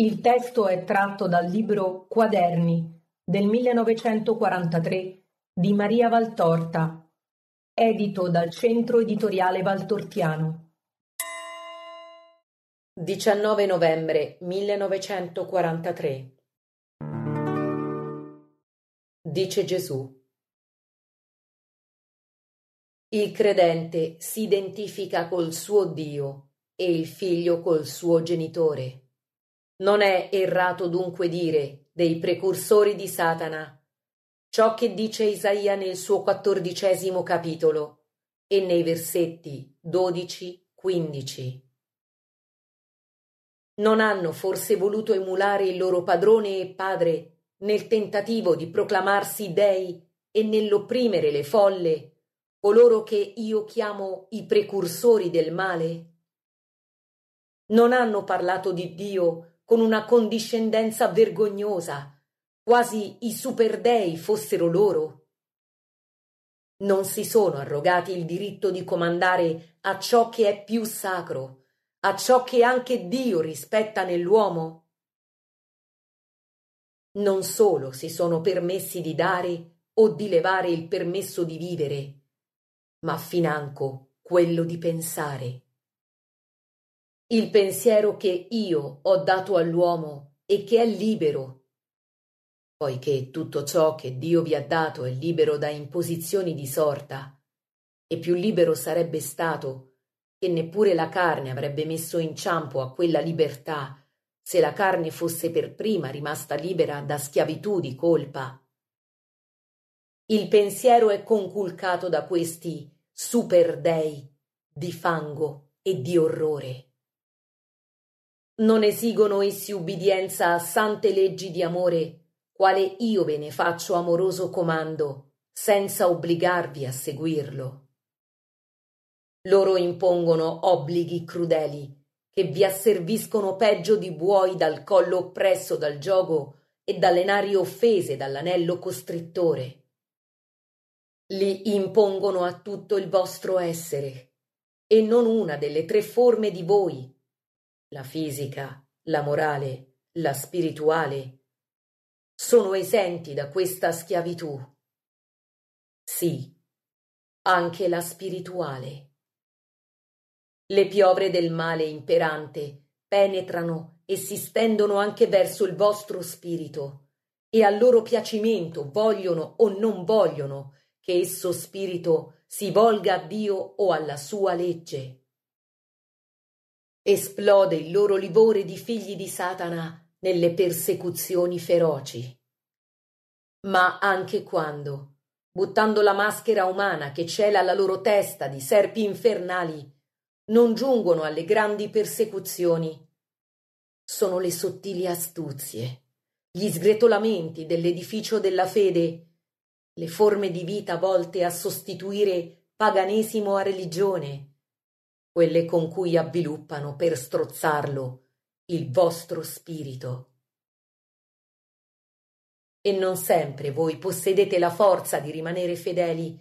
Il testo è tratto dal libro Quaderni del 1943 di Maria Valtorta, edito dal Centro Editoriale Valtortiano. 19 novembre 1943 Dice Gesù Il credente si identifica col suo Dio e il figlio col suo genitore. Non è errato dunque dire dei precursori di Satana ciò che dice Isaia nel suo quattordicesimo capitolo e nei versetti 12-15. Non hanno forse voluto emulare il loro padrone e padre nel tentativo di proclamarsi dei e nell'opprimere le folle, coloro che io chiamo i precursori del male? Non hanno parlato di Dio con una condiscendenza vergognosa, quasi i superdei fossero loro. Non si sono arrogati il diritto di comandare a ciò che è più sacro, a ciò che anche Dio rispetta nell'uomo. Non solo si sono permessi di dare o di levare il permesso di vivere, ma financo quello di pensare il pensiero che io ho dato all'uomo e che è libero, poiché tutto ciò che Dio vi ha dato è libero da imposizioni di sorta, e più libero sarebbe stato che neppure la carne avrebbe messo in ciampo a quella libertà se la carne fosse per prima rimasta libera da schiavitù di colpa. Il pensiero è conculcato da questi superdei di fango e di orrore non esigono essi ubbidienza a sante leggi di amore, quale io ve ne faccio amoroso comando, senza obbligarvi a seguirlo. Loro impongono obblighi crudeli, che vi asserviscono peggio di buoi dal collo oppresso dal giogo e dalle nari offese dall'anello costrittore. Li impongono a tutto il vostro essere, e non una delle tre forme di voi, la fisica, la morale, la spirituale, sono esenti da questa schiavitù. Sì, anche la spirituale. Le piovre del male imperante penetrano e si stendono anche verso il vostro spirito, e al loro piacimento vogliono o non vogliono che esso spirito si volga a Dio o alla sua legge esplode il loro livore di figli di Satana nelle persecuzioni feroci. Ma anche quando, buttando la maschera umana che cela la loro testa di serpi infernali, non giungono alle grandi persecuzioni, sono le sottili astuzie, gli sgretolamenti dell'edificio della fede, le forme di vita volte a sostituire paganesimo a religione, quelle con cui avviluppano per strozzarlo il vostro spirito. E non sempre voi possedete la forza di rimanere fedeli,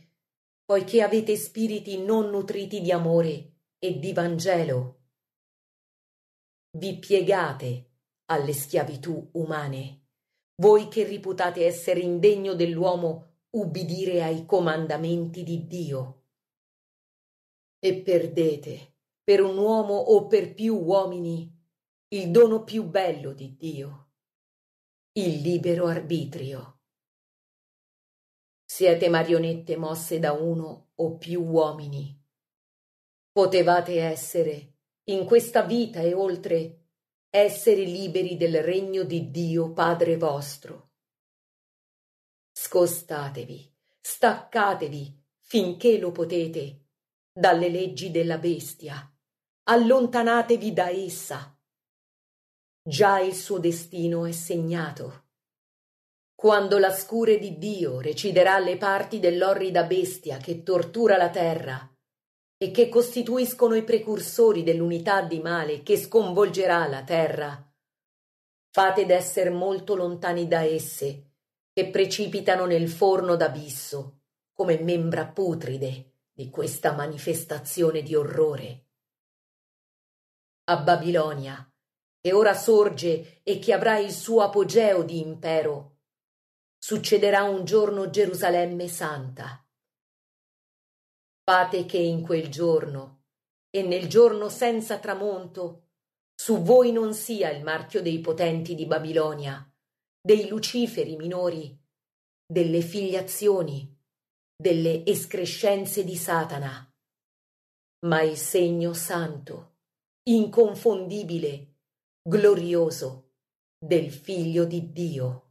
poiché avete spiriti non nutriti di amore e di Vangelo. Vi piegate alle schiavitù umane, voi che riputate essere indegno dell'uomo ubbidire ai comandamenti di Dio e perdete per un uomo o per più uomini il dono più bello di Dio, il libero arbitrio. Siete marionette mosse da uno o più uomini. Potevate essere, in questa vita e oltre, essere liberi del regno di Dio Padre vostro. Scostatevi, staccatevi finché lo potete dalle leggi della bestia, allontanatevi da essa. Già il suo destino è segnato. Quando la scure di Dio reciderà le parti dell'orrida bestia che tortura la terra e che costituiscono i precursori dell'unità di male che sconvolgerà la terra, fate d'esser molto lontani da esse, che precipitano nel forno d'abisso come membra putride di questa manifestazione di orrore. A Babilonia, che ora sorge e che avrà il suo apogeo di impero, succederà un giorno Gerusalemme santa. Fate che in quel giorno e nel giorno senza tramonto su voi non sia il marchio dei potenti di Babilonia, dei luciferi minori, delle filiazioni delle escrescenze di Satana. Ma il segno santo, inconfondibile, glorioso del Figlio di Dio.